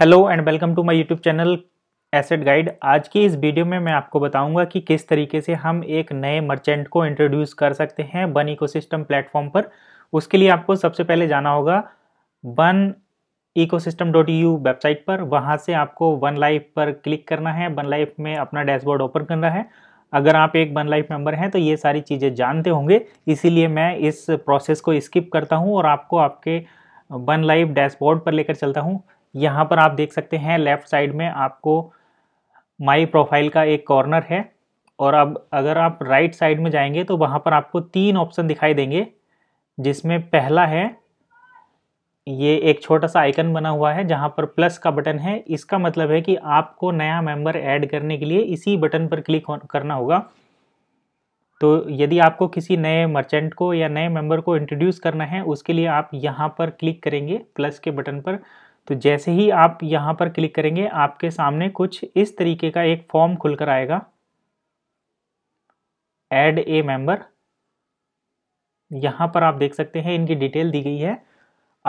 hello and welcome to my YouTube channel asset guide आज की इस वीडियो में मैं आपको बताऊंगा कि किस तरीके से हम एक नए मर्चेंट को इंट्रोड्यूस कर सकते हैं वन इकोसिस्टम प्लेटफॉर्म पर उसके लिए आपको सबसे पहले जाना होगा one ecosystem dot u website पर वहां से आपको वन लाइफ पर क्लिक करना है वन लाइफ में अपना डैशबोर्ड ओपन करना है अगर आप एक वन लाइफ मेंबर हैं तो ये सारी चीज़ें जानते होंगे इसीलिए मैं इस प्रोसेस को स्किप करता हूँ और आपको आपके वन लाइफ डैशबोर्ड पर लेकर चलता हूँ यहाँ पर आप देख सकते हैं लेफ़्ट साइड में आपको माई प्रोफाइल का एक कॉर्नर है और अब अगर आप राइट साइड में जाएंगे तो वहाँ पर आपको तीन ऑप्शन दिखाई देंगे जिसमें पहला है ये एक छोटा सा आइकन बना हुआ है जहाँ पर प्लस का बटन है इसका मतलब है कि आपको नया मेंबर ऐड करने के लिए इसी बटन पर क्लिक करना होगा तो यदि आपको किसी नए मर्चेंट को या नए मेंबर को इंट्रोड्यूस करना है उसके लिए आप यहाँ पर क्लिक करेंगे प्लस के बटन पर तो जैसे ही आप यहाँ पर क्लिक करेंगे आपके सामने कुछ इस तरीके का एक फॉर्म खुलकर आएगा एड ए मेंबर यहाँ पर आप देख सकते हैं इनकी डिटेल दी गई है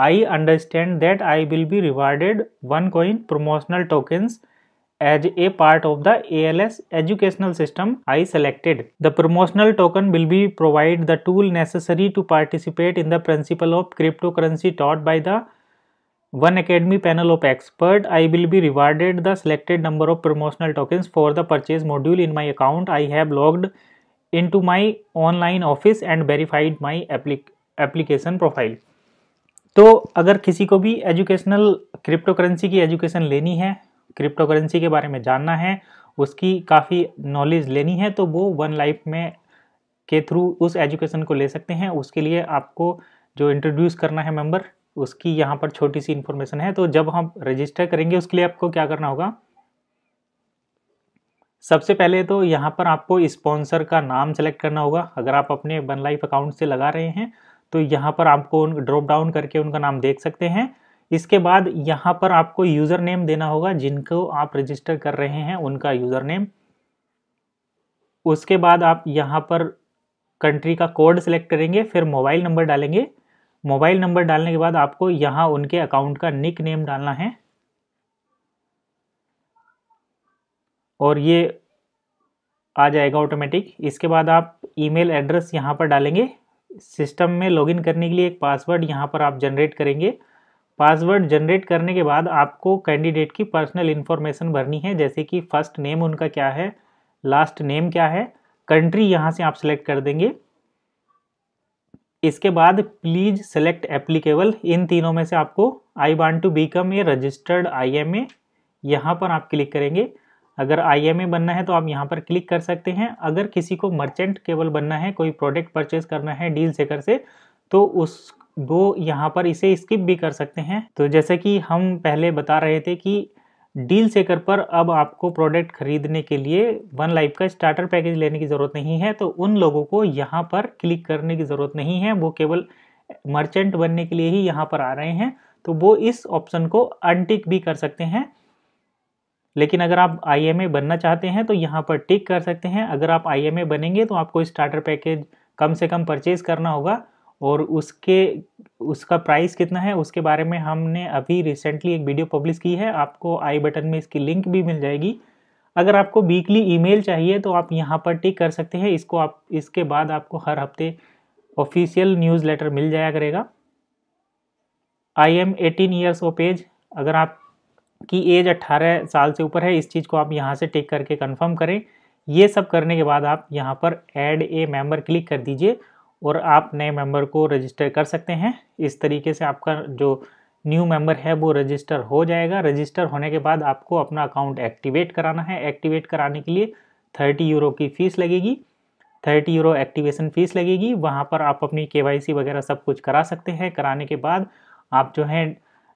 I understand that I will be rewarded one coin promotional tokens as a part of the A L S educational system I selected the promotional token will be provide the tool necessary to participate in the principle of crypto currency taught by the one academy panel of expert I will be rewarded the selected number of promotional tokens for the purchase module in my account I have logged in to my online office and verified my application profile तो अगर किसी को भी educational crypto currency की education लेनी है crypto currency के बारे में जानना है उसकी काफ़ी नॉलेज लेनी है तो वो वन लाइफ में के थ्रू उस एजुकेशन को ले सकते हैं उसके लिए आपको जो इंट्रोड्यूस करना है मेंबर उसकी यहाँ पर छोटी सी इन्फॉर्मेशन है तो जब हम रजिस्टर करेंगे उसके लिए आपको क्या करना होगा सबसे पहले तो यहाँ पर आपको स्पॉन्सर का नाम सेलेक्ट करना होगा अगर आप अपने वन लाइफ अकाउंट से लगा रहे हैं तो यहाँ पर आपको ड्रॉप डाउन करके उनका नाम देख सकते हैं इसके बाद यहाँ पर आपको यूज़र नेम देना होगा जिनको आप रजिस्टर कर रहे हैं उनका यूज़र नेम उसके बाद आप यहाँ पर कंट्री का कोड सेलेक्ट करेंगे फिर मोबाइल नंबर डालेंगे मोबाइल नंबर डालने के बाद आपको यहाँ उनके अकाउंट का निक नेम डालना है और ये आ जाएगा ऑटोमेटिक इसके बाद आप ईमेल एड्रेस यहाँ पर डालेंगे सिस्टम में लॉगिन करने के लिए एक पासवर्ड यहाँ पर आप जनरेट करेंगे पासवर्ड जनरेट करने के बाद आपको कैंडिडेट की पर्सनल इन्फॉर्मेशन भरनी है जैसे कि फ़र्स्ट नेम उनका क्या है लास्ट नेम क्या है कंट्री यहाँ से आप सेलेक्ट कर देंगे इसके बाद प्लीज सेलेक्ट एप्लीकेबल इन तीनों में से आपको I want to come a registered I am a यहाँ पर आप क्लिक करेंगे अगर आई एम ए बनना है तो आप यहाँ पर क्लिक कर सकते हैं अगर किसी को मर्चेंट केबल बनना है कोई प्रोडक्ट परचेज करना है डील सेकर से तो उस वो यहाँ पर इसे स्किप भी कर सकते हैं तो जैसे कि हम पहले बता रहे थे कि डील सेकर पर अब आपको प्रोडक्ट खरीदने के लिए वन लाइफ का स्टार्टर पैकेज लेने की ज़रूरत नहीं है तो उन लोगों को यहाँ पर क्लिक करने की ज़रूरत नहीं है वो केवल मर्चेंट बनने के लिए ही यहाँ पर आ रहे हैं तो वो इस ऑप्शन को अनटिक भी कर सकते हैं लेकिन अगर आप आई बनना चाहते हैं तो यहाँ पर टिक कर सकते हैं अगर आप आई बनेंगे तो आपको स्टार्टर पैकेज कम से कम परचेज करना होगा और उसके उसका प्राइस कितना है उसके बारे में हमने अभी रिसेंटली एक वीडियो पब्लिश की है आपको आई बटन में इसकी लिंक भी मिल जाएगी अगर आपको वीकली ईमेल चाहिए तो आप यहाँ पर टिक कर सकते हैं इसको आप इसके बाद आपको हर हफ्ते ऑफिशियल न्यूज़ लेटर मिल जाया करेगा I am eighteen years of age अगर आप की एज 18 साल से ऊपर है इस चीज़ को आप यहाँ से टिक करके कन्फर्म करें ये सब करने के बाद आप यहाँ पर एड ए मेम्बर क्लिक कर दीजिए और आप नए मेंबर को रजिस्टर कर सकते हैं इस तरीके से आपका जो न्यू मेंबर है वो रजिस्टर हो जाएगा रजिस्टर होने के बाद आपको अपना अकाउंट एक्टिवेट कराना है एक्टिवेट कराने के लिए थर्टी यूरो की फ़ीस लगेगी थर्टी यूरो एक्टिवेशन फ़ीस लगेगी वहाँ पर आप अपनी के वगैरह सब कुछ करा सकते हैं कराने के बाद आप जो है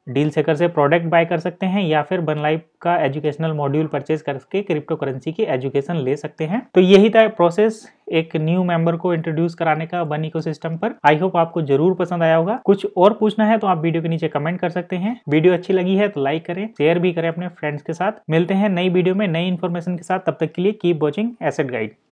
डील सेकर से प्रोडक्ट बाय कर सकते हैं या फिर बन लाइफ का एजुकेशनल मॉड्यूल परचेज करके क्रिप्टो करेंसी की एजुकेशन ले सकते हैं तो यही था प्रोसेस एक न्यू मेंबर को इंट्रोड्यूस कराने का बन सिस्टम पर आई होप आपको जरूर पसंद आया होगा कुछ और पूछना है तो आप वीडियो के नीचे कमेंट कर सकते हैं वीडियो अच्छी लगी है तो लाइक करें शेयर भी करें अपने फ्रेंड्स के साथ मिलते हैं नई वीडियो में नई इन्फॉर्मेशन के साथ तब तक के लिए कीप वॉचिंग एसेट गाइड